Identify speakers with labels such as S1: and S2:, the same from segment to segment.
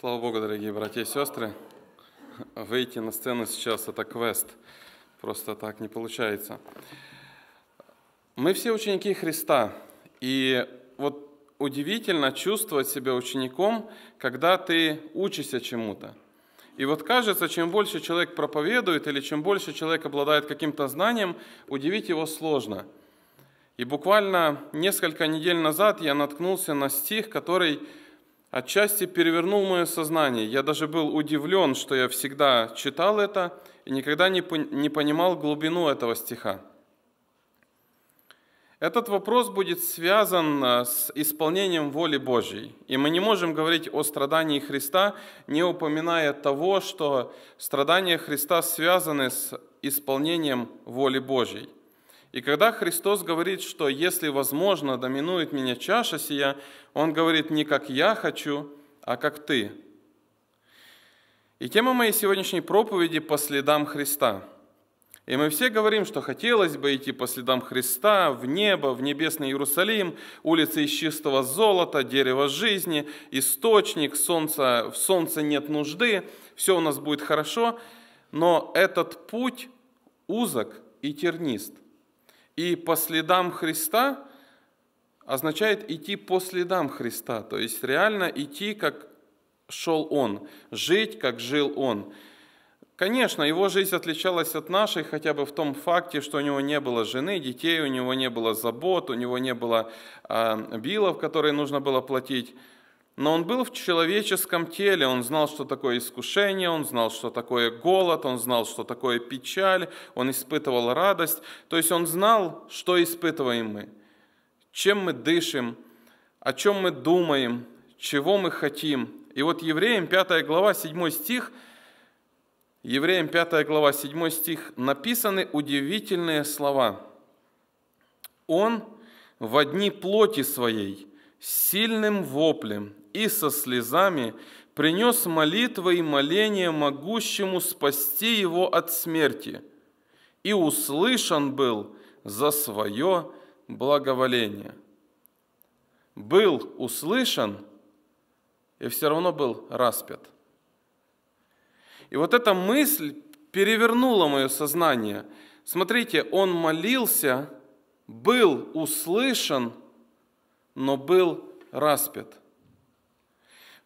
S1: Слава Богу, дорогие братья и сестры. Выйти на сцену сейчас – это квест. Просто так не получается. Мы все ученики Христа. И вот удивительно чувствовать себя учеником, когда ты учишься чему-то. И вот кажется, чем больше человек проповедует или чем больше человек обладает каким-то знанием, удивить его сложно. И буквально несколько недель назад я наткнулся на стих, который отчасти перевернул мое сознание. Я даже был удивлен, что я всегда читал это и никогда не, не понимал глубину этого стиха. Этот вопрос будет связан э, с исполнением воли Божьей. И мы не можем говорить о страдании Христа, не упоминая того, что страдания Христа связаны с исполнением воли Божьей. И когда Христос говорит, что если возможно доминует меня чаша сия, Он говорит не как я хочу, а как ты. И тема моей сегодняшней проповеди по следам Христа. И мы все говорим, что хотелось бы идти по следам Христа в небо, в небесный Иерусалим, улицы из чистого золота, дерево жизни, источник, солнца, в солнце нет нужды, все у нас будет хорошо. Но этот путь узок и тернист – и по следам Христа означает идти по следам Христа, то есть реально идти, как шел Он, жить, как жил Он. Конечно, его жизнь отличалась от нашей хотя бы в том факте, что у него не было жены, детей, у него не было забот, у него не было э, билов, которые нужно было платить. Но он был в человеческом теле, он знал, что такое искушение, он знал, что такое голод, он знал, что такое печаль, он испытывал радость. То есть он знал, что испытываем мы, чем мы дышим, о чем мы думаем, чего мы хотим. И вот Евреям 5 глава 7 стих, Евреям 5 глава 7 стих написаны удивительные слова. Он в одни плоти своей сильным воплем и со слезами принес молитвы и моления могущему спасти его от смерти, и услышан был за свое благоволение. Был услышан и все равно был распят. И вот эта мысль перевернула мое сознание. Смотрите, он молился, был услышан, но был распят.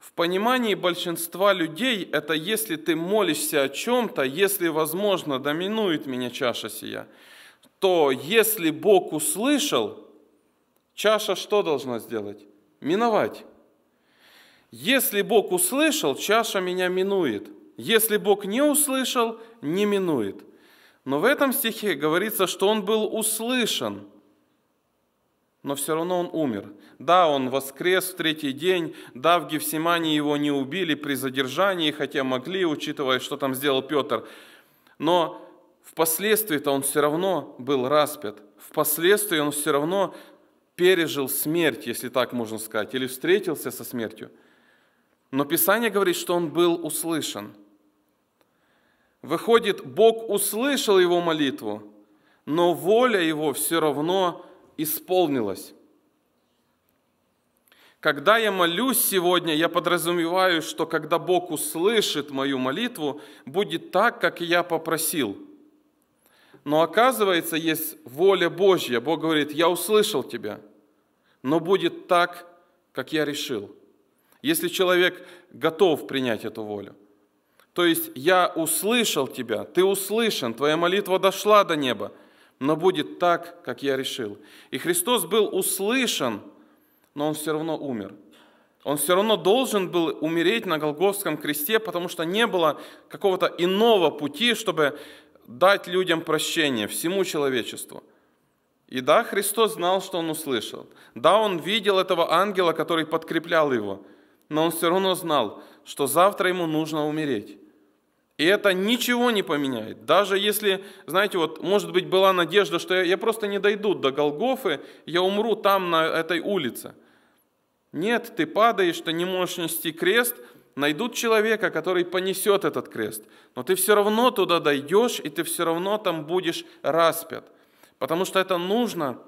S1: В понимании большинства людей это если ты молишься о чем-то, если, возможно, доминует меня чаша сия, то если Бог услышал, чаша что должна сделать? Миновать. Если Бог услышал, чаша меня минует. Если Бог не услышал, не минует. Но в этом стихе говорится, что он был услышан – но все равно он умер. Да, он воскрес в третий день, да, в Гефсимании его не убили при задержании, хотя могли, учитывая, что там сделал Петр. Но впоследствии-то он все равно был распят. Впоследствии он все равно пережил смерть, если так можно сказать, или встретился со смертью. Но Писание говорит, что он был услышан. Выходит, Бог услышал его молитву, но воля его все равно исполнилось. Когда я молюсь сегодня, я подразумеваю, что когда Бог услышит мою молитву, будет так, как я попросил. Но оказывается, есть воля Божья. Бог говорит, я услышал тебя, но будет так, как я решил. Если человек готов принять эту волю. То есть я услышал тебя, ты услышан, твоя молитва дошла до неба – но будет так, как я решил. И Христос был услышан, но он все равно умер. Он все равно должен был умереть на Голгофском кресте, потому что не было какого-то иного пути, чтобы дать людям прощение, всему человечеству. И да, Христос знал, что он услышал. Да, он видел этого ангела, который подкреплял его. Но он все равно знал, что завтра ему нужно умереть. И это ничего не поменяет. Даже если, знаете, вот, может быть, была надежда, что я, я просто не дойду до Голгофы, я умру там, на этой улице. Нет, ты падаешь, ты не можешь нести крест, найдут человека, который понесет этот крест. Но ты все равно туда дойдешь, и ты все равно там будешь распят. Потому что это нужно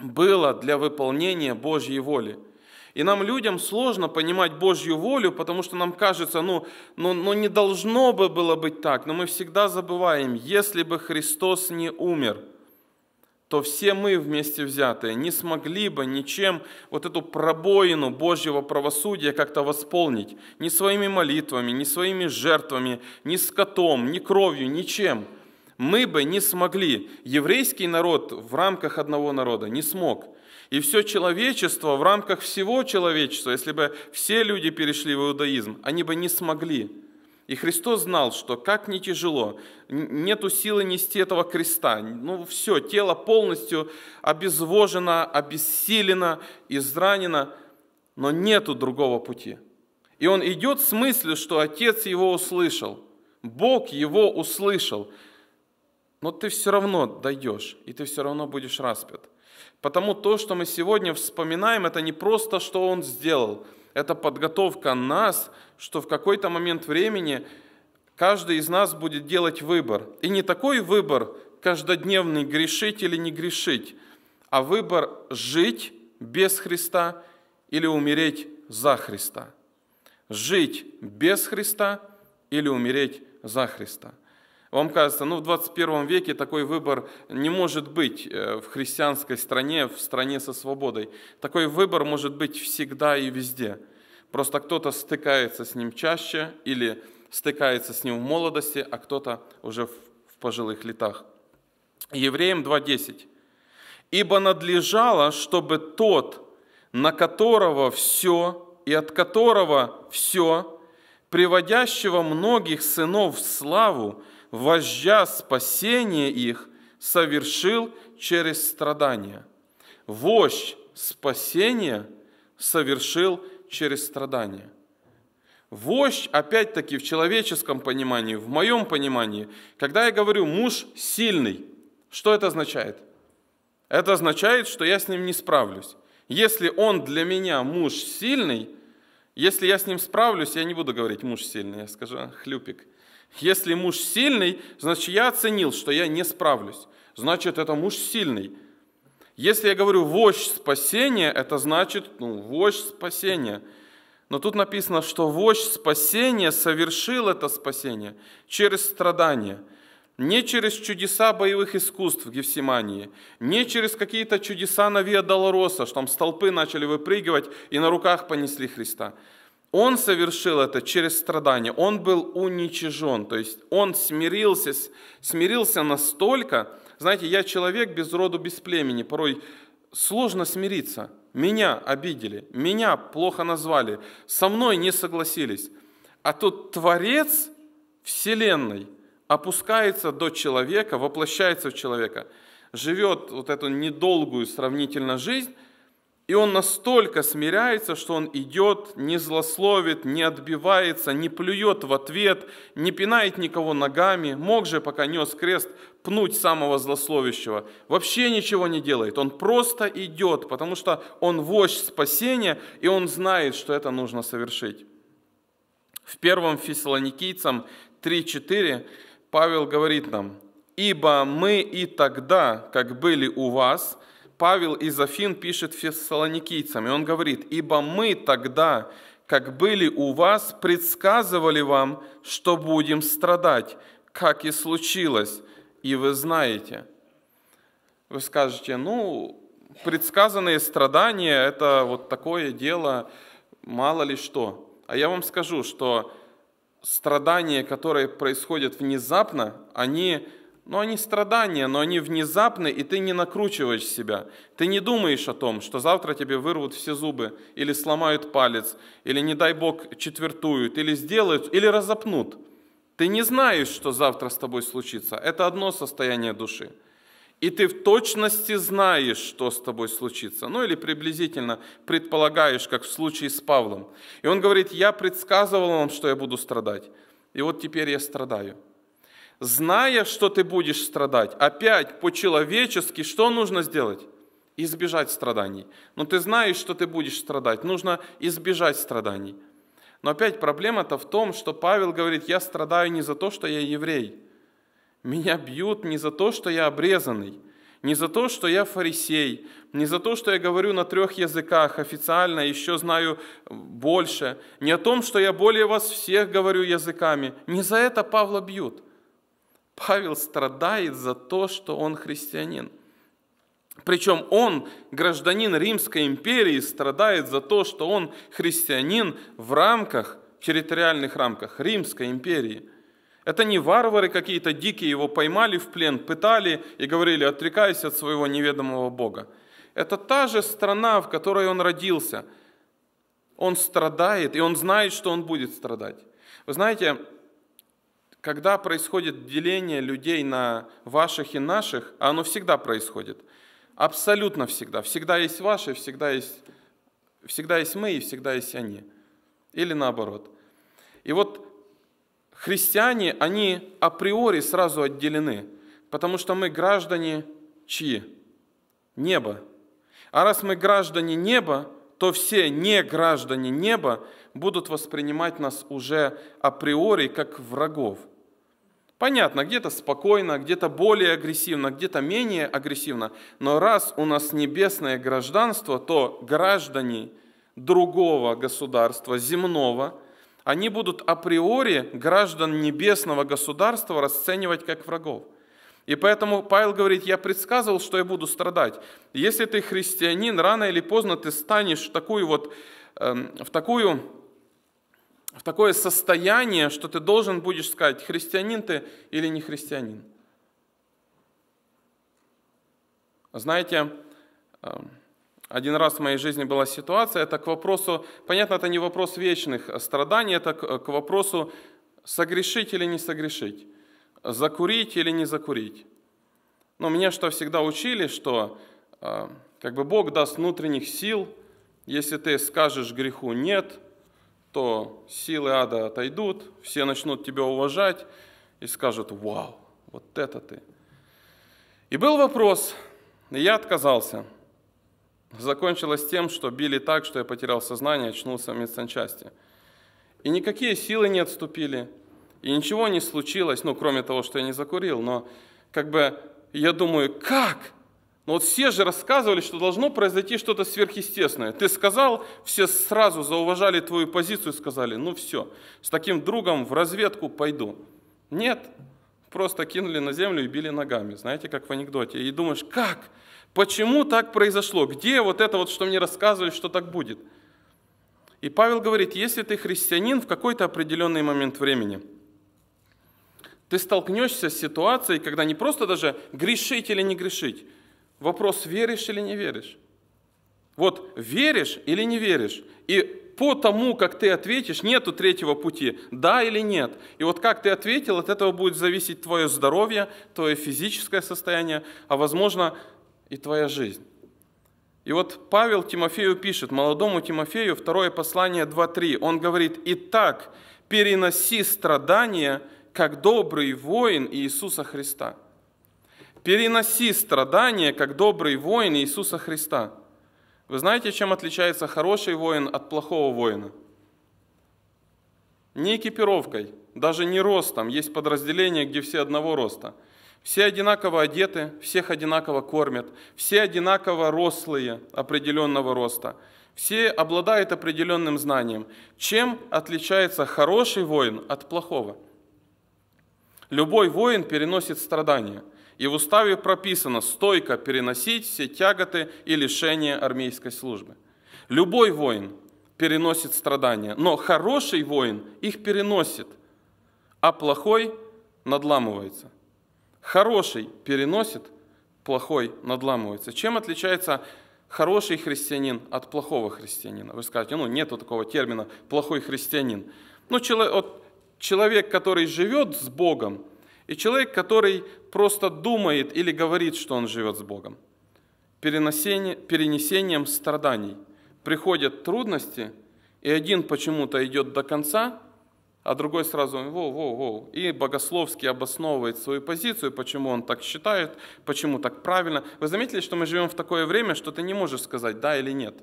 S1: было для выполнения Божьей воли – и нам, людям, сложно понимать Божью волю, потому что нам кажется, ну, ну, ну не должно бы было быть так. Но мы всегда забываем, если бы Христос не умер, то все мы вместе взятые не смогли бы ничем вот эту пробоину Божьего правосудия как-то восполнить. Ни своими молитвами, ни своими жертвами, ни скотом, ни кровью, ничем – мы бы не смогли. Еврейский народ в рамках одного народа не смог. И все человечество в рамках всего человечества, если бы все люди перешли в иудаизм, они бы не смогли. И Христос знал, что как ни тяжело, нету силы нести этого креста. Ну все, тело полностью обезвожено, обессилено, изранено, но нету другого пути. И он идет с мыслью, что Отец его услышал, Бог его услышал. Но ты все равно дойдешь, и ты все равно будешь распят. Потому то, что мы сегодня вспоминаем, это не просто, что Он сделал. Это подготовка нас, что в какой-то момент времени каждый из нас будет делать выбор. И не такой выбор каждодневный, грешить или не грешить, а выбор жить без Христа или умереть за Христа. Жить без Христа или умереть за Христа – вам кажется, ну в 21 веке такой выбор не может быть э, в христианской стране, в стране со свободой. Такой выбор может быть всегда и везде. Просто кто-то стыкается с ним чаще или стыкается с ним в молодости, а кто-то уже в пожилых летах. Евреям 2.10. «Ибо надлежало, чтобы тот, на которого все и от которого все, приводящего многих сынов в славу, вождя спасения их, совершил через страдания. Вождь спасения совершил через страдания. Вождь, опять-таки, в человеческом понимании, в моем понимании, когда я говорю «муж сильный», что это означает? Это означает, что я с ним не справлюсь. Если он для меня муж сильный, если я с ним справлюсь, я не буду говорить муж сильный, я скажу хлюпик. Если муж сильный, значит, я оценил, что я не справлюсь. Значит, это муж сильный. Если я говорю «вождь спасения», это значит ну, «вождь спасения». Но тут написано, что вождь спасения совершил это спасение через страдания. Не через чудеса боевых искусств в Гефсимании, не через какие-то чудеса на Виа Долороса, что там столпы начали выпрыгивать и на руках понесли Христа. Он совершил это через страдания, он был уничижен, то есть он смирился, смирился настолько, знаете, я человек без роду, без племени, порой сложно смириться. Меня обидели, меня плохо назвали, со мной не согласились. А тут Творец Вселенной опускается до человека, воплощается в человека, живет вот эту недолгую сравнительно жизнь, и он настолько смиряется, что он идет, не злословит, не отбивается, не плюет в ответ, не пинает никого ногами. Мог же, пока нес крест, пнуть самого злословящего. Вообще ничего не делает. Он просто идет, потому что он вождь спасения, и он знает, что это нужно совершить. В первом Фессалоникийцам 3.4 Павел говорит нам, «Ибо мы и тогда, как были у вас, — Павел из Афин пишет фессалоникийцам, и он говорит, «Ибо мы тогда, как были у вас, предсказывали вам, что будем страдать, как и случилось, и вы знаете». Вы скажете, ну, предсказанные страдания – это вот такое дело, мало ли что. А я вам скажу, что страдания, которые происходят внезапно, они но они страдания, но они внезапны, и ты не накручиваешь себя. Ты не думаешь о том, что завтра тебе вырвут все зубы, или сломают палец, или, не дай бог, четвертуют, или сделают, или разопнут. Ты не знаешь, что завтра с тобой случится. Это одно состояние души. И ты в точности знаешь, что с тобой случится. Ну или приблизительно предполагаешь, как в случае с Павлом. И он говорит, я предсказывал вам, что я буду страдать. И вот теперь я страдаю зная, что ты будешь страдать, опять по-человечески, что нужно сделать? Избежать страданий. Но ну, ты знаешь, что ты будешь страдать, нужно избежать страданий. Но опять проблема-то в том, что Павел говорит, я страдаю не за то, что я еврей. Меня бьют не за то, что я обрезанный, не за то, что я фарисей, не за то, что я говорю на трех языках официально, еще знаю больше, не о том, что я более вас всех говорю языками. Не за это Павла бьют – Павел страдает за то, что он христианин. Причем он, гражданин Римской империи, страдает за то, что он христианин в рамках, в территориальных рамках Римской империи. Это не варвары какие-то дикие, его поймали в плен, пытали и говорили, отрекайся от своего неведомого Бога. Это та же страна, в которой он родился. Он страдает, и он знает, что он будет страдать. Вы знаете, когда происходит деление людей на ваших и наших, а оно всегда происходит. Абсолютно всегда. Всегда есть ваши, всегда есть, всегда есть мы и всегда есть они. Или наоборот. И вот христиане, они априори сразу отделены, потому что мы граждане чьи? Небо. А раз мы граждане неба, то все не граждане неба будут воспринимать нас уже априори как врагов – Понятно, где-то спокойно, где-то более агрессивно, где-то менее агрессивно, но раз у нас небесное гражданство, то граждане другого государства, земного, они будут априори граждан небесного государства расценивать как врагов. И поэтому Павел говорит, я предсказывал, что я буду страдать. Если ты христианин, рано или поздно ты станешь эм, в такую вот, в такую в такое состояние, что ты должен будешь сказать, христианин ты или не христианин. Знаете, эм, один раз в моей жизни была ситуация, это к вопросу, понятно, это не вопрос вечных страданий, это к вопросу согрешить или не согрешить, закурить или не закурить. Но меня что всегда учили, что эм, как бы Бог даст внутренних сил, если ты скажешь греху «нет», то силы ада отойдут, все начнут тебя уважать и скажут, вау, вот это ты. И был вопрос, и я отказался. Закончилось тем, что били так, что я потерял сознание, очнулся в медсанчасти. И никакие силы не отступили, и ничего не случилось, ну, кроме того, что я не закурил, но как бы я думаю, как? Но вот все же рассказывали, что должно произойти что-то сверхъестественное. Ты сказал, все сразу зауважали твою позицию и сказали, ну все, с таким другом в разведку пойду. Нет, просто кинули на землю и били ногами, знаете, как в анекдоте. И думаешь, как? Почему так произошло? Где вот это вот, что мне рассказывали, что так будет? И Павел говорит, если ты христианин в какой-то определенный момент времени – ты столкнешься с ситуацией, когда не просто даже грешить или не грешить, Вопрос, веришь или не веришь? Вот веришь или не веришь? И по тому, как ты ответишь, нету третьего пути, да или нет. И вот как ты ответил, от этого будет зависеть твое здоровье, твое физическое состояние, а возможно и твоя жизнь. И вот Павел Тимофею пишет, молодому Тимофею, второе послание 2.3, он говорит, «Итак, переноси страдания, как добрый воин Иисуса Христа». Переноси страдания, как добрый воин Иисуса Христа. Вы знаете, чем отличается хороший воин от плохого воина? Не экипировкой, даже не ростом. Есть подразделения, где все одного роста. Все одинаково одеты, всех одинаково кормят, все одинаково рослые определенного роста, все обладают определенным знанием. Чем отличается хороший воин от плохого? Любой воин переносит страдания – и в уставе прописано стойко переносить все тяготы и лишения армейской службы. Любой воин переносит страдания, но хороший воин их переносит, а плохой надламывается. Хороший переносит, плохой надламывается. Чем отличается хороший христианин от плохого христианина? Вы скажете, ну нету такого термина «плохой христианин». Ну, человек, человек, который живет с Богом, и человек, который просто думает или говорит, что он живет с Богом. Перенесение, перенесением страданий приходят трудности, и один почему-то идет до конца, а другой сразу воу-воу-воу. И богословски обосновывает свою позицию, почему он так считает, почему так правильно. Вы заметили, что мы живем в такое время, что ты не можешь сказать да или нет.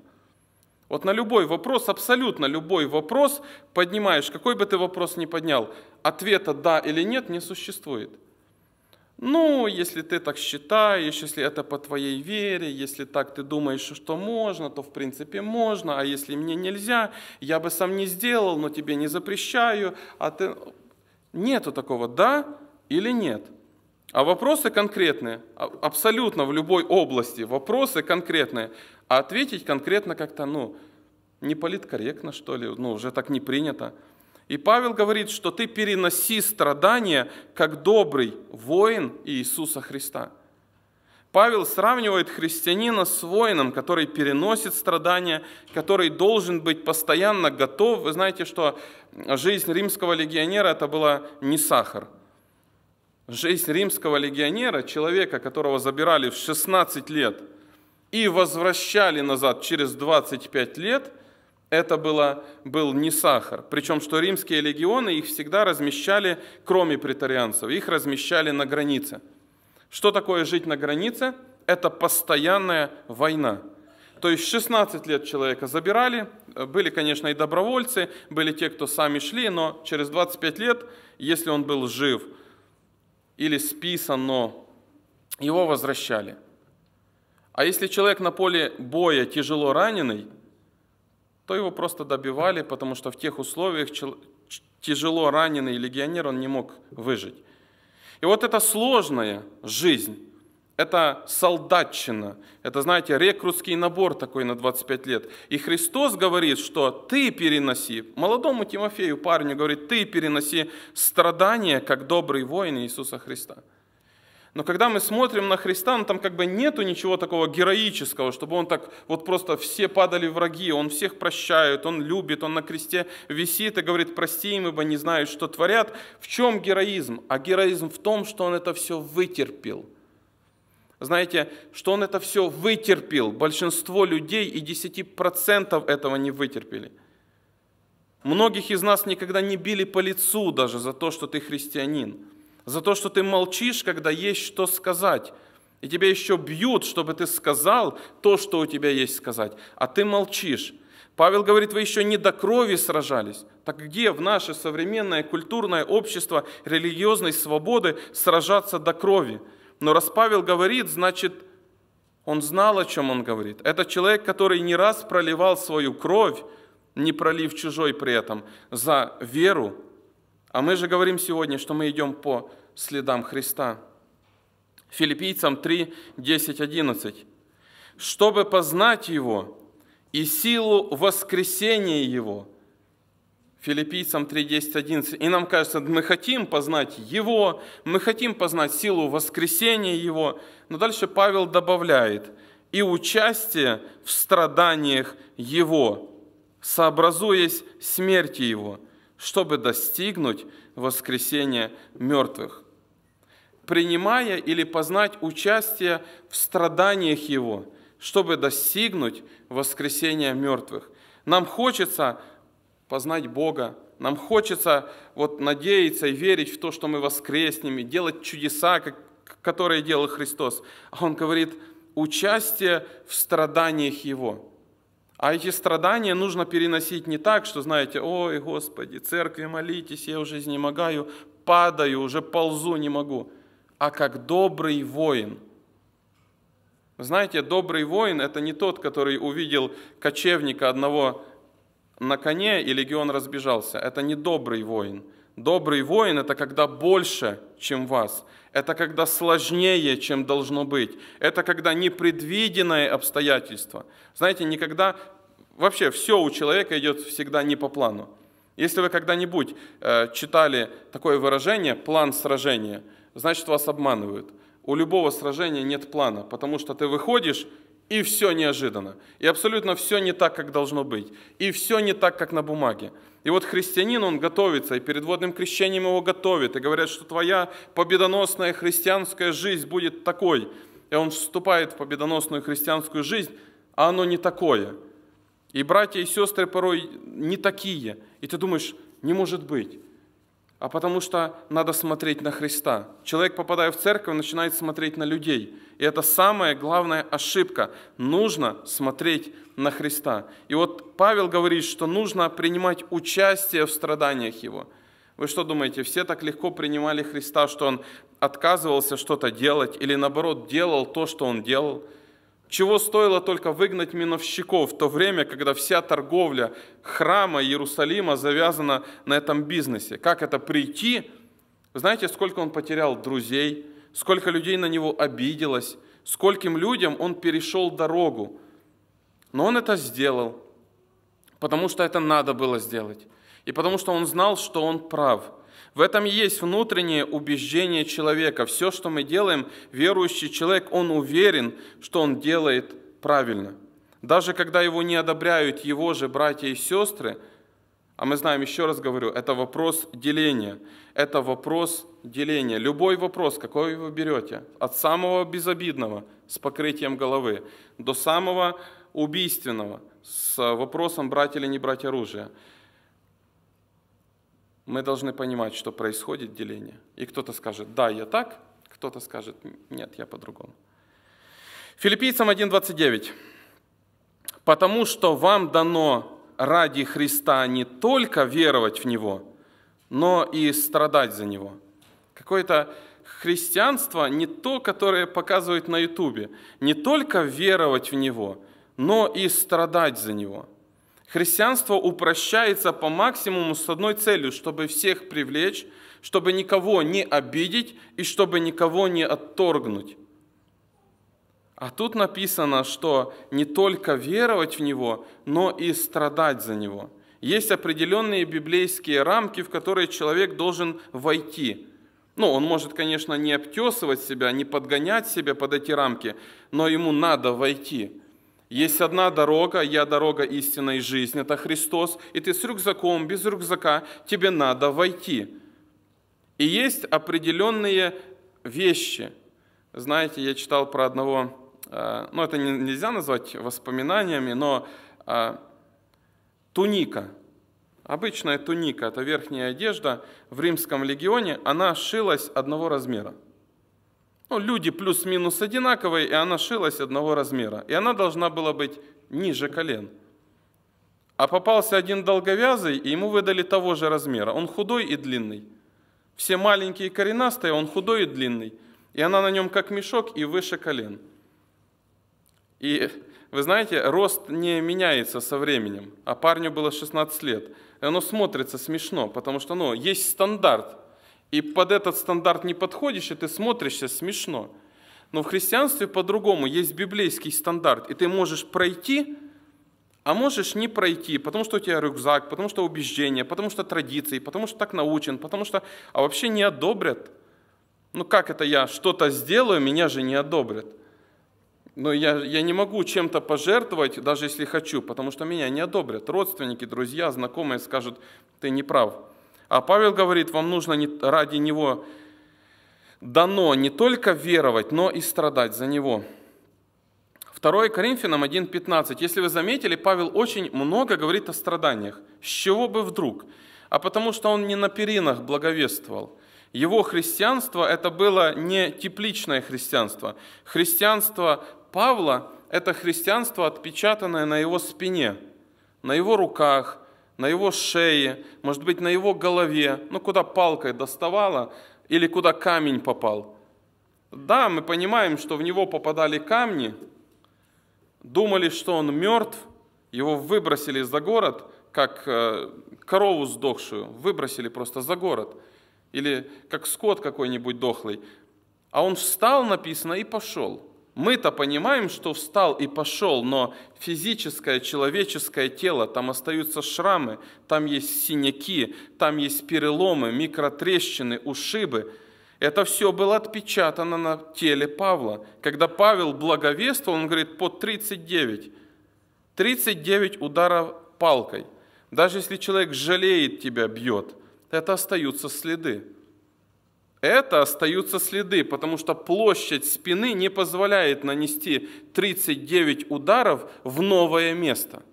S1: Вот на любой вопрос, абсолютно любой вопрос поднимаешь, какой бы ты вопрос ни поднял, ответа да или нет не существует ну, если ты так считаешь, если это по твоей вере, если так ты думаешь, что можно, то в принципе можно, а если мне нельзя, я бы сам не сделал, но тебе не запрещаю, а ты... Нету такого «да» или «нет». А вопросы конкретные, а, абсолютно в любой области, вопросы конкретные, а ответить конкретно как-то, ну, не политкорректно, что ли, ну, уже так не принято. И Павел говорит, что ты переноси страдания, как добрый воин Иисуса Христа. Павел сравнивает христианина с воином, который переносит страдания, который должен быть постоянно готов. Вы знаете, что жизнь римского легионера это была не сахар. Жизнь римского легионера, человека, которого забирали в 16 лет и возвращали назад через 25 лет – это было, был не сахар. Причем, что римские легионы их всегда размещали, кроме претарианцев, их размещали на границе. Что такое жить на границе? Это постоянная война. То есть 16 лет человека забирали, были, конечно, и добровольцы, были те, кто сами шли, но через 25 лет, если он был жив или списан, но его возвращали. А если человек на поле боя тяжело раненый – то его просто добивали, потому что в тех условиях тяжело раненый легионер, он не мог выжить. И вот эта сложная жизнь, это солдатчина, это, знаете, рекрутский набор такой на 25 лет. И Христос говорит, что ты переноси, молодому Тимофею, парню говорит, ты переноси страдания, как добрый воин Иисуса Христа. Но когда мы смотрим на Христа, ну, там как бы нету ничего такого героического, чтобы он так вот просто все падали враги, он всех прощает, он любит, он на кресте висит и говорит, прости им, ибо не знают, что творят. В чем героизм? А героизм в том, что он это все вытерпел. Знаете, что он это все вытерпел. Большинство людей и 10% этого не вытерпели. Многих из нас никогда не били по лицу даже за то, что ты христианин за то, что ты молчишь, когда есть что сказать. И тебя еще бьют, чтобы ты сказал то, что у тебя есть сказать, а ты молчишь. Павел говорит, вы еще не до крови сражались. Так где в наше современное культурное общество религиозной свободы сражаться до крови? Но раз Павел говорит, значит, он знал, о чем он говорит. Это человек, который не раз проливал свою кровь, не пролив чужой при этом, за веру, а мы же говорим сегодня, что мы идем по следам Христа. Филиппийцам 3, 10, 11. «Чтобы познать Его и силу воскресения Его». Филиппийцам 3, 10, 11. И нам кажется, мы хотим познать Его, мы хотим познать силу воскресения Его. Но дальше Павел добавляет – и участие в страданиях Его, сообразуясь смерти Его – чтобы достигнуть воскресения мертвых, принимая или познать участие в страданиях Его, чтобы достигнуть воскресения мертвых. Нам хочется познать Бога, нам хочется вот надеяться и верить в то, что мы воскреснем, и делать чудеса, как, которые делал Христос. А Он говорит, участие в страданиях Его – а эти страдания нужно переносить не так, что, знаете, ой, Господи, церкви молитесь, я уже изнемогаю, падаю, уже ползу, не могу. А как добрый воин. Знаете, добрый воин – это не тот, который увидел кочевника одного на коне, и легион разбежался. Это не добрый воин – Добрый воин – это когда больше, чем вас. Это когда сложнее, чем должно быть. Это когда непредвиденное обстоятельство Знаете, никогда... Вообще все у человека идет всегда не по плану. Если вы когда-нибудь э, читали такое выражение «план сражения», значит, вас обманывают. У любого сражения нет плана, потому что ты выходишь и все неожиданно, и абсолютно все не так, как должно быть, и все не так, как на бумаге. И вот христианин, он готовится, и перед водным крещением его готовит, и говорят, что твоя победоносная христианская жизнь будет такой. И он вступает в победоносную христианскую жизнь, а оно не такое. И братья и сестры порой не такие. И ты думаешь, не может быть а потому что надо смотреть на Христа. Человек, попадая в церковь, начинает смотреть на людей. И это самая главная ошибка. Нужно смотреть на Христа. И вот Павел говорит, что нужно принимать участие в страданиях Его. Вы что думаете, все так легко принимали Христа, что Он отказывался что-то делать или наоборот делал то, что Он делал? чего стоило только выгнать миновщиков в то время, когда вся торговля храма Иерусалима завязана на этом бизнесе. Как это прийти? Вы знаете, сколько он потерял друзей, сколько людей на него обиделось, скольким людям он перешел дорогу. Но он это сделал, потому что это надо было сделать, и потому что он знал, что он прав – в этом и есть внутреннее убеждение человека. Все, что мы делаем, верующий человек, он уверен, что он делает правильно. Даже когда его не одобряют его же братья и сестры, а мы знаем, еще раз говорю, это вопрос деления. Это вопрос деления. Любой вопрос, какой вы берете, от самого безобидного с покрытием головы до самого убийственного с вопросом брать или не брать оружие – мы должны понимать, что происходит деление. И кто-то скажет, да, я так, кто-то скажет, нет, я по-другому. Филиппийцам 1.29. «Потому что вам дано ради Христа не только веровать в Него, но и страдать за Него». Какое-то христианство не то, которое показывают на Ютубе. Не только веровать в Него, но и страдать за Него. Христианство упрощается по максимуму с одной целью, чтобы всех привлечь, чтобы никого не обидеть и чтобы никого не отторгнуть. А тут написано, что не только веровать в Него, но и страдать за Него. Есть определенные библейские рамки, в которые человек должен войти. Ну, он может, конечно, не обтесывать себя, не подгонять себя под эти рамки, но ему надо войти. Есть одна дорога, я дорога истинной жизни, это Христос, и ты с рюкзаком, без рюкзака, тебе надо войти. И есть определенные вещи. Знаете, я читал про одного, э, ну это нельзя назвать воспоминаниями, но э, туника, обычная туника, это верхняя одежда в римском легионе, она шилась одного размера ну, люди плюс-минус одинаковые, и она шилась одного размера. И она должна была быть ниже колен. А попался один долговязый, и ему выдали того же размера. Он худой и длинный. Все маленькие коренастые, он худой и длинный. И она на нем как мешок и выше колен. И вы знаете, рост не меняется со временем. А парню было 16 лет. И оно смотрится смешно, потому что ну, есть стандарт – и под этот стандарт не подходишь, и ты смотришься смешно. Но в христианстве по-другому есть библейский стандарт, и ты можешь пройти, а можешь не пройти, потому что у тебя рюкзак, потому что убеждения, потому что традиции, потому что так научен, потому что... А вообще не одобрят. Ну как это я что-то сделаю, меня же не одобрят. Но я, я не могу чем-то пожертвовать, даже если хочу, потому что меня не одобрят. Родственники, друзья, знакомые скажут, ты не прав. А Павел говорит, вам нужно ради него дано не только веровать, но и страдать за него. 2 Коринфянам 1.15. Если вы заметили, Павел очень много говорит о страданиях. С чего бы вдруг? А потому что он не на перинах благовествовал. Его христианство – это было не тепличное христианство. Христианство Павла – это христианство, отпечатанное на его спине, на его руках, на его шее, может быть, на его голове, ну, куда палкой доставала или куда камень попал. Да, мы понимаем, что в него попадали камни, думали, что он мертв, его выбросили за город, как э, корову сдохшую, выбросили просто за город, или как скот какой-нибудь дохлый. А он встал, написано, и пошел. Мы-то понимаем, что встал и пошел, но физическое, человеческое тело, там остаются шрамы, там есть синяки, там есть переломы, микротрещины, ушибы. Это все было отпечатано на теле Павла. Когда Павел благовествовал, он говорит, по 39. 39 ударов палкой. Даже если человек жалеет тебя, бьет, это остаются следы это остаются следы, потому что площадь спины не позволяет нанести 39 ударов в новое место.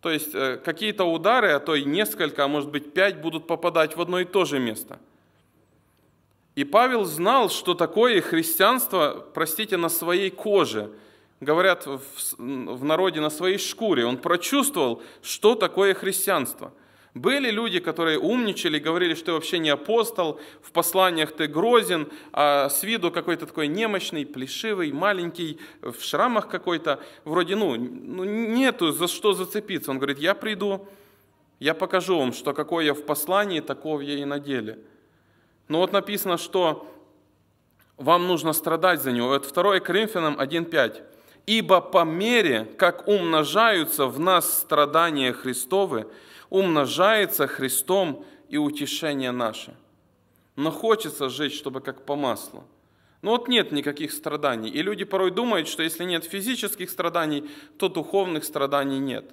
S1: То есть э, какие-то удары, а то и несколько, а может быть пять, будут попадать в одно и то же место. И Павел знал, что такое христианство, простите, на своей коже, говорят в народе на своей шкуре. Он прочувствовал, что такое христианство – были люди, которые умничали, говорили, что ты вообще не апостол, в посланиях ты грозен, а с виду какой-то такой немощный, плешивый, маленький, в шрамах какой-то. Вроде, ну, ну, нету за что зацепиться. Он говорит, я приду, я покажу вам, что какой я в послании, такого я и на деле. Но ну, вот написано, что вам нужно страдать за него. Это 2 Коринфянам 1.5. «Ибо по мере, как умножаются в нас страдания Христовы, умножается Христом и утешение наше. Но хочется жить, чтобы как по маслу. Но ну вот нет никаких страданий. И люди порой думают, что если нет физических страданий, то духовных страданий нет.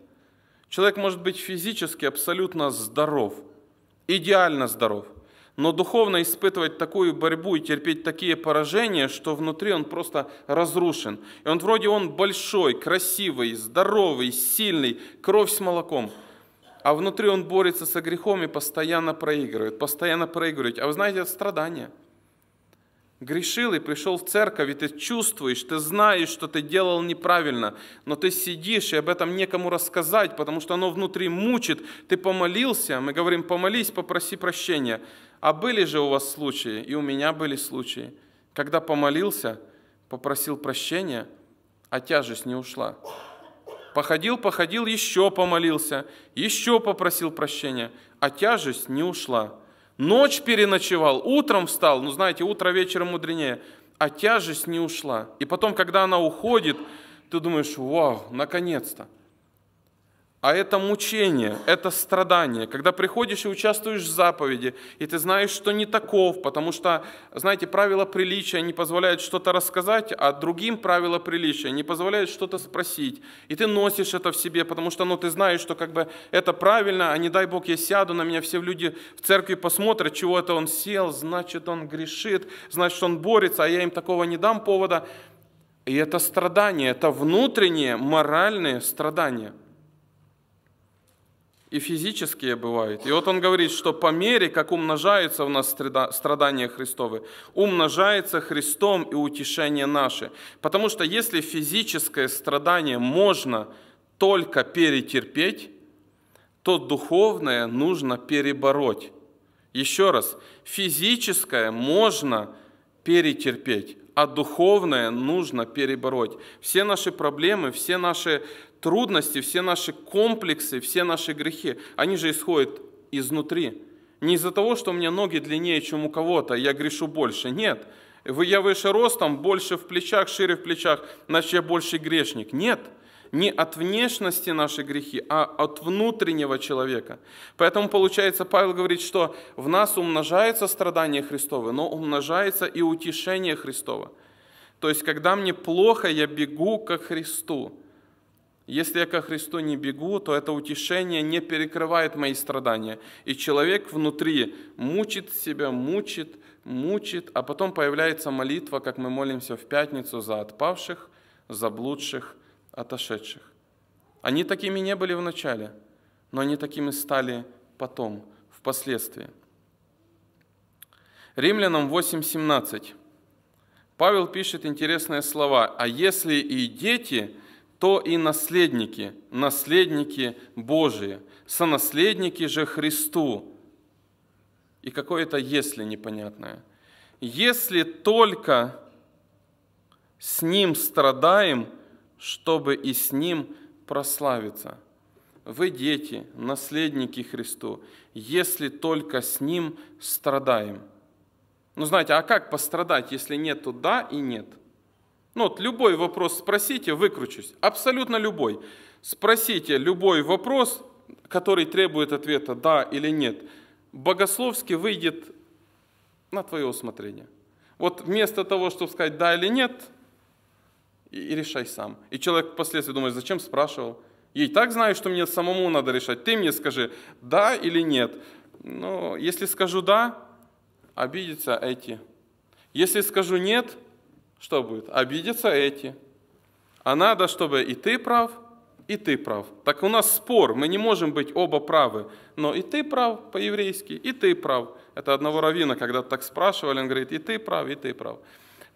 S1: Человек может быть физически абсолютно здоров, идеально здоров, но духовно испытывать такую борьбу и терпеть такие поражения, что внутри он просто разрушен. И он вроде он большой, красивый, здоровый, сильный, кровь с молоком – а внутри он борется со грехом и постоянно проигрывает, постоянно проигрывает. А вы знаете, это страдание. Грешил и пришел в церковь, и ты чувствуешь, ты знаешь, что ты делал неправильно, но ты сидишь, и об этом некому рассказать, потому что оно внутри мучит. Ты помолился, мы говорим, помолись, попроси прощения. А были же у вас случаи, и у меня были случаи, когда помолился, попросил прощения, а тяжесть не ушла. Походил, походил, еще помолился, еще попросил прощения, а тяжесть не ушла. Ночь переночевал, утром встал, ну знаете, утро вечером мудренее, а тяжесть не ушла. И потом, когда она уходит, ты думаешь, вау, наконец-то а это мучение, это страдание. Когда приходишь и участвуешь в заповеди, и ты знаешь, что не таков, потому что, знаете, правила приличия не позволяют что-то рассказать, а другим правила приличия не позволяют что-то спросить. И ты носишь это в себе, потому что, ну, ты знаешь, что как бы это правильно, а не дай Бог я сяду, на меня все люди в церкви посмотрят, чего это он сел, значит, он грешит, значит, он борется, а я им такого не дам повода. И это страдание, это внутреннее, моральное страдание и физические бывают. И вот он говорит, что по мере, как умножается у нас страдания Христовы, умножается Христом и утешение наше. Потому что если физическое страдание можно только перетерпеть, то духовное нужно перебороть. Еще раз, физическое можно перетерпеть, а духовное нужно перебороть. Все наши проблемы, все наши трудности, все наши комплексы, все наши грехи, они же исходят изнутри. Не из-за того, что у меня ноги длиннее, чем у кого-то, я грешу больше. Нет. Я выше ростом, больше в плечах, шире в плечах, значит я больше грешник. Нет не от внешности наши грехи, а от внутреннего человека. Поэтому получается, Павел говорит, что в нас умножается страдание Христово, но умножается и утешение Христово. То есть, когда мне плохо, я бегу ко Христу. Если я ко Христу не бегу, то это утешение не перекрывает мои страдания. И человек внутри мучит себя, мучит, мучит, а потом появляется молитва, как мы молимся в пятницу за отпавших, заблудших отошедших. Они такими не были вначале, но они такими стали потом, впоследствии. Римлянам 8.17. Павел пишет интересные слова. «А если и дети, то и наследники, наследники Божии, сонаследники же Христу». И какое-то «если» непонятное. «Если только с Ним страдаем, чтобы и с Ним прославиться. Вы дети, наследники Христу, если только с Ним страдаем. Ну, знаете, а как пострадать, если нету «да» и «нет»? Ну, вот любой вопрос спросите, выкручусь. Абсолютно любой. Спросите любой вопрос, который требует ответа «да» или «нет». Богословски выйдет на твое усмотрение. Вот вместо того, чтобы сказать «да» или «нет», и, и решай сам. И человек впоследствии думает, зачем спрашивал? Ей так знаю, что мне самому надо решать. Ты мне скажи, да или нет. Но если скажу да, обидятся эти. Если скажу нет, что будет? Обидятся эти. А надо, чтобы и ты прав, и ты прав. Так у нас спор, мы не можем быть оба правы. Но и ты прав по-еврейски, и ты прав. Это одного равина когда так спрашивали, он говорит, и ты прав, и ты прав.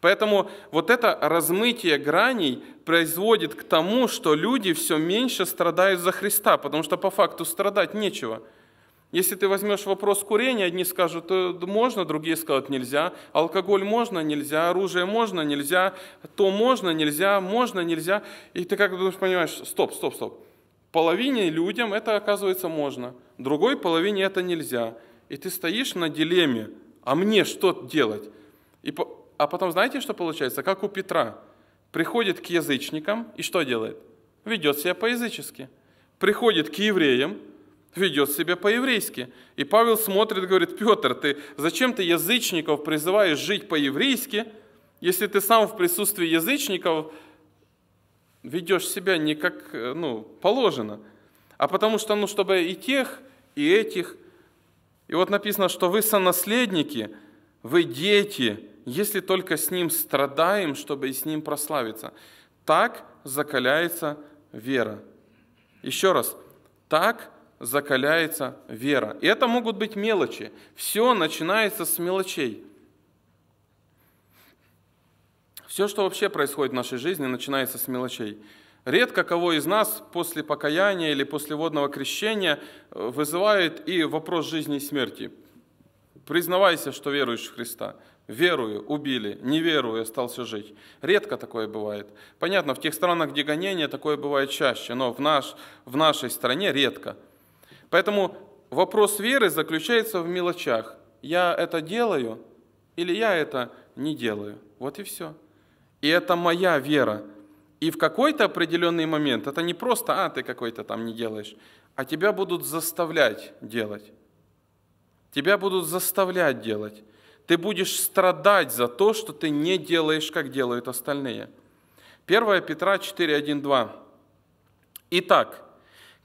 S1: Поэтому вот это размытие граней производит к тому, что люди все меньше страдают за Христа, потому что по факту страдать нечего. Если ты возьмешь вопрос курения, одни скажут, «Э, можно, другие скажут, нельзя. Алкоголь можно, нельзя. Оружие можно, нельзя. То можно, нельзя. Можно, нельзя. И ты как бы понимаешь, стоп, стоп, стоп. Половине людям это, оказывается, можно. Другой половине это нельзя. И ты стоишь на дилемме, а мне что делать? И а потом знаете, что получается? Как у Петра. Приходит к язычникам и что делает? Ведет себя по-язычески. Приходит к евреям, ведет себя по-еврейски. И Павел смотрит, говорит, Петр, ты зачем ты язычников призываешь жить по-еврейски, если ты сам в присутствии язычников ведешь себя не как ну, положено, а потому что, ну, чтобы и тех, и этих. И вот написано, что вы сонаследники, вы дети – если только с Ним страдаем, чтобы и с Ним прославиться. Так закаляется вера. Еще раз, так закаляется вера. И это могут быть мелочи. Все начинается с мелочей. Все, что вообще происходит в нашей жизни, начинается с мелочей. Редко кого из нас после покаяния или после водного крещения э, вызывает и вопрос жизни и смерти. Признавайся, что веруешь в Христа. Верую, убили, не верую, остался жить. Редко такое бывает. Понятно, в тех странах, где гонения, такое бывает чаще, но в, наш, в нашей стране редко. Поэтому вопрос веры заключается в мелочах. Я это делаю или я это не делаю? Вот и все. И это моя вера. И в какой-то определенный момент это не просто, а ты какой-то там не делаешь, а тебя будут заставлять делать. Тебя будут заставлять делать. Ты будешь страдать за то, что ты не делаешь, как делают остальные. 1 Петра 4.1.2. Итак,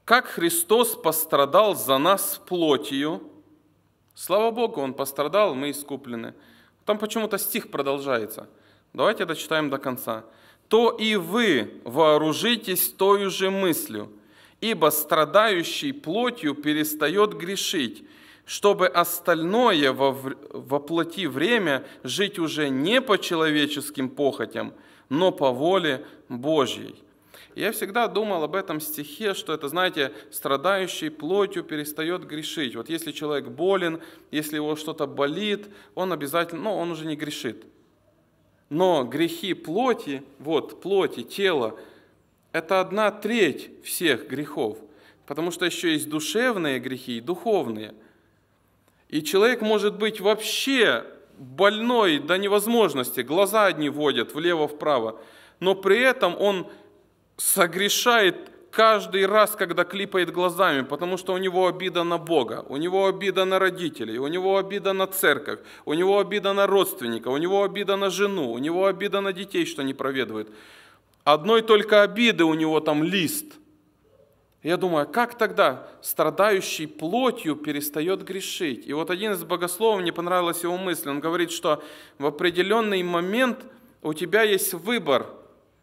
S1: как Христос пострадал за нас плотью, слава Богу, Он пострадал, мы искуплены. Там почему-то стих продолжается. Давайте дочитаем до конца. «То и вы вооружитесь той же мыслью, ибо страдающий плотью перестает грешить, чтобы остальное во, во плоти время жить уже не по человеческим похотям, но по воле Божьей. Я всегда думал об этом стихе, что это, знаете, страдающий плотью перестает грешить. Вот если человек болен, если его что-то болит, он обязательно, ну, он уже не грешит. Но грехи плоти, вот, плоти, тела, это одна треть всех грехов, потому что еще есть душевные грехи и духовные – и человек может быть вообще больной до невозможности, глаза одни водят влево-вправо, но при этом он согрешает каждый раз, когда клипает глазами, потому что у него обида на Бога, у него обида на родителей, у него обида на церковь, у него обида на родственника, у него обида на жену, у него обида на детей, что не проведывает. Одной только обиды у него там лист – я думаю, а как тогда страдающий плотью перестает грешить? И вот один из богословов, мне понравилась его мысль, он говорит, что в определенный момент у тебя есть выбор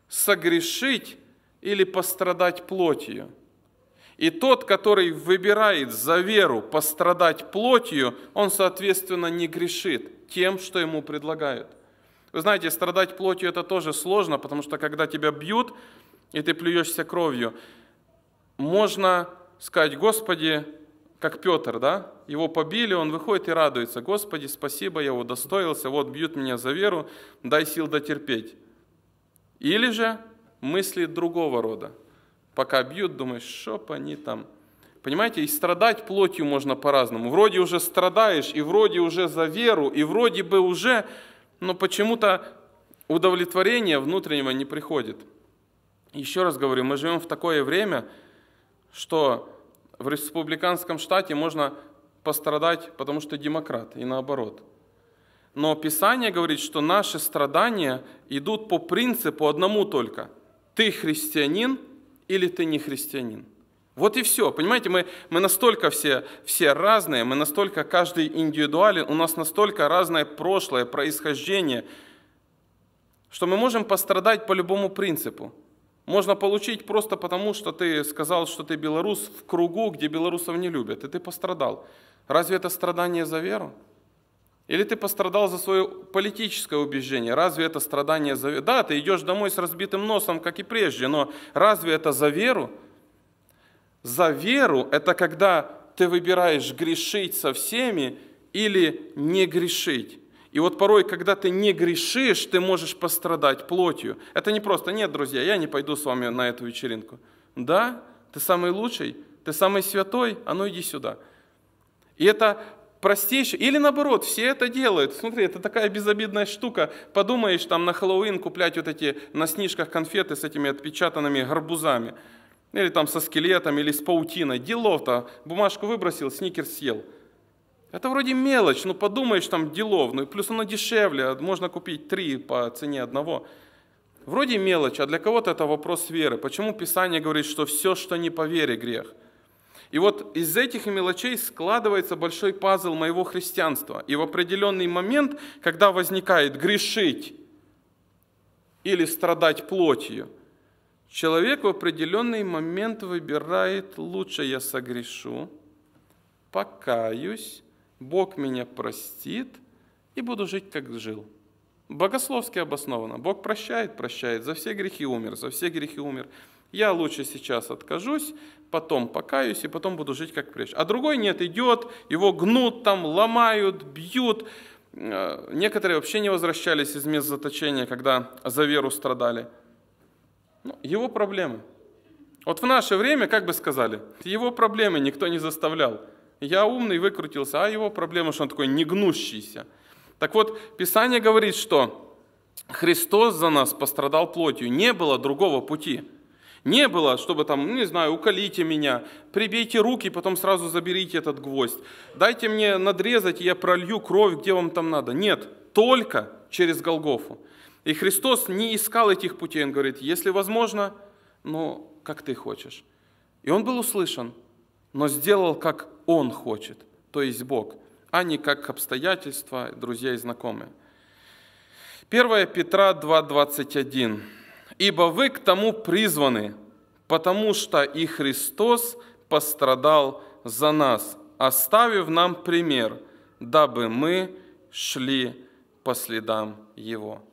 S1: согрешить или пострадать плотью. И тот, который выбирает за веру пострадать плотью, он, соответственно, не грешит тем, что ему предлагают. Вы знаете, страдать плотью это тоже сложно, потому что когда тебя бьют, и ты плюешься кровью, можно сказать, Господи, как Петр, да, его побили, он выходит и радуется, Господи, спасибо, я удостоился, вот бьют меня за веру, дай сил дотерпеть. Или же мысли другого рода. Пока бьют, думаешь, чтоб они там. Понимаете, и страдать плотью можно по-разному. Вроде уже страдаешь, и вроде уже за веру, и вроде бы уже, но почему-то удовлетворение внутреннего не приходит. Еще раз говорю, мы живем в такое время – что в республиканском штате можно пострадать, потому что демократ, и наоборот. Но Писание говорит, что наши страдания идут по принципу одному только. Ты христианин или ты не христианин? Вот и все. Понимаете, мы, мы настолько все, все разные, мы настолько каждый индивидуален, у нас настолько разное прошлое, происхождение, что мы можем пострадать по любому принципу можно получить просто потому, что ты сказал, что ты белорус в кругу, где белорусов не любят, и ты пострадал. Разве это страдание за веру? Или ты пострадал за свое политическое убеждение? Разве это страдание за веру? Да, ты идешь домой с разбитым носом, как и прежде, но разве это за веру? За веру – это когда ты выбираешь грешить со всеми или не грешить. И вот порой, когда ты не грешишь, ты можешь пострадать плотью. Это не просто, нет, друзья, я не пойду с вами на эту вечеринку. Да, ты самый лучший, ты самый святой, а ну иди сюда. И это простейшее. Или наоборот, все это делают. Смотри, это такая безобидная штука. Подумаешь, там на Хэллоуин куплять вот эти на снижках конфеты с этими отпечатанными гарбузами. Или там со скелетом, или с паутиной. Делов-то. Бумажку выбросил, Сникерс съел. Это вроде мелочь, но ну, подумаешь, там делов, ну и плюс оно дешевле, а можно купить три по цене одного. Вроде мелочь, а для кого-то это вопрос веры. Почему Писание говорит, что все, что не по вере, грех? И вот из этих мелочей складывается большой пазл моего христианства. И в определенный момент, когда возникает грешить или страдать плотью, человек в определенный момент выбирает, лучше я согрешу, покаюсь, Бог меня простит и буду жить, как жил. Богословски обосновано. Бог прощает, прощает. За все грехи умер, за все грехи умер. Я лучше сейчас откажусь, потом покаюсь и потом буду жить как прежде. А другой нет, идет, его гнут там, ломают, бьют. Э, некоторые вообще не возвращались из мест заточения, когда за веру страдали. Ну, его проблемы. Вот в наше время, как бы сказали, его проблемы никто не заставлял. Я умный, выкрутился, а его проблема, что он такой негнущийся. Так вот, Писание говорит, что Христос за нас пострадал плотью. Не было другого пути. Не было, чтобы там, ну, не знаю, уколите меня, прибейте руки, потом сразу заберите этот гвоздь. Дайте мне надрезать, и я пролью кровь, где вам там надо. Нет, только через Голгофу. И Христос не искал этих путей. Он говорит, если возможно, но ну, как ты хочешь. И он был услышан, но сделал, как он хочет, то есть Бог, а не как обстоятельства, друзья и знакомые. 1 Петра 2.21. «Ибо вы к тому призваны, потому что и Христос пострадал за нас, оставив нам пример, дабы мы шли по следам Его».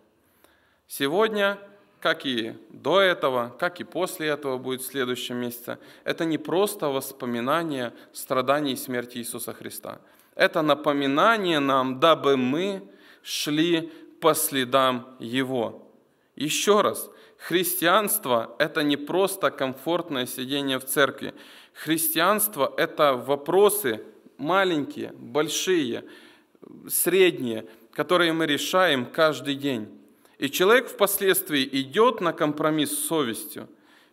S1: Сегодня – как и до этого, как и после этого будет в следующем месяце, это не просто воспоминание страданий и смерти Иисуса Христа. Это напоминание нам, дабы мы шли по следам Его. Еще раз, христианство – это не просто комфортное сидение в церкви. Христианство – это вопросы маленькие, большие, средние, которые мы решаем каждый день. И человек впоследствии идет на компромисс с совестью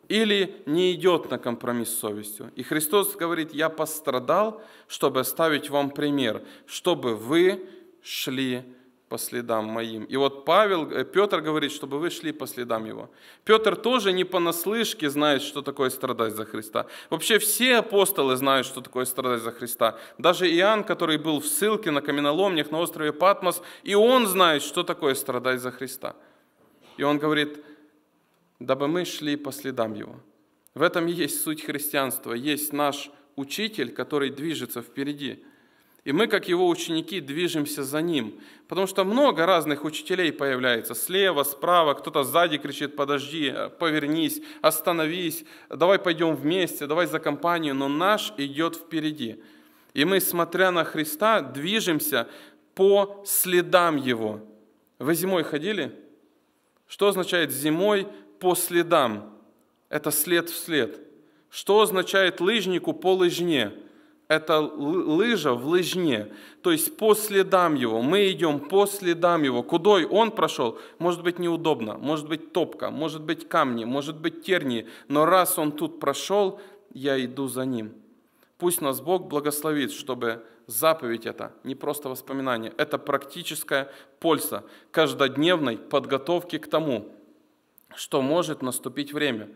S1: или не идет на компромисс с совестью. И Христос говорит, я пострадал, чтобы оставить вам пример, чтобы вы шли по следам моим. И вот Павел, э, Петр говорит, чтобы вы шли по следам его. Петр тоже не понаслышке знает, что такое страдать за Христа. Вообще все апостолы знают, что такое страдать за Христа. Даже Иоанн, который был в ссылке на каменоломнях на острове Патмос, и он знает, что такое страдать за Христа. И он говорит, дабы мы шли по следам его. В этом и есть суть христианства, есть наш учитель, который движется впереди – и мы, как его ученики, движемся за ним. Потому что много разных учителей появляется. Слева, справа, кто-то сзади кричит, подожди, э, повернись, остановись, давай пойдем вместе, давай за компанию. Но наш идет впереди. И мы, смотря на Христа, движемся по следам Его. Вы зимой ходили? Что означает зимой по следам? Это след в след. Что означает лыжнику по лыжне? это лыжа в лыжне, то есть по следам его, мы идем по следам его, кудой он прошел, может быть неудобно, может быть топка, может быть камни, может быть тернии, но раз он тут прошел, я иду за ним. Пусть нас Бог благословит, чтобы заповедь это не просто воспоминание, это практическая польза каждодневной подготовки к тому, что может наступить время,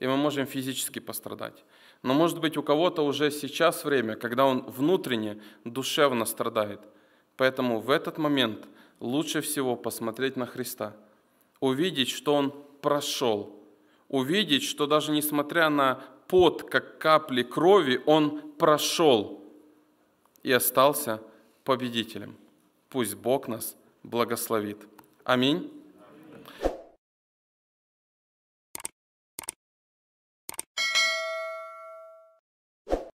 S1: и мы можем физически пострадать. Но может быть у кого-то уже сейчас время, когда он внутренне, душевно страдает. Поэтому в этот момент лучше всего посмотреть на Христа, увидеть, что Он прошел, увидеть, что даже несмотря на пот, как капли крови, Он прошел и остался победителем. Пусть Бог нас благословит. Аминь.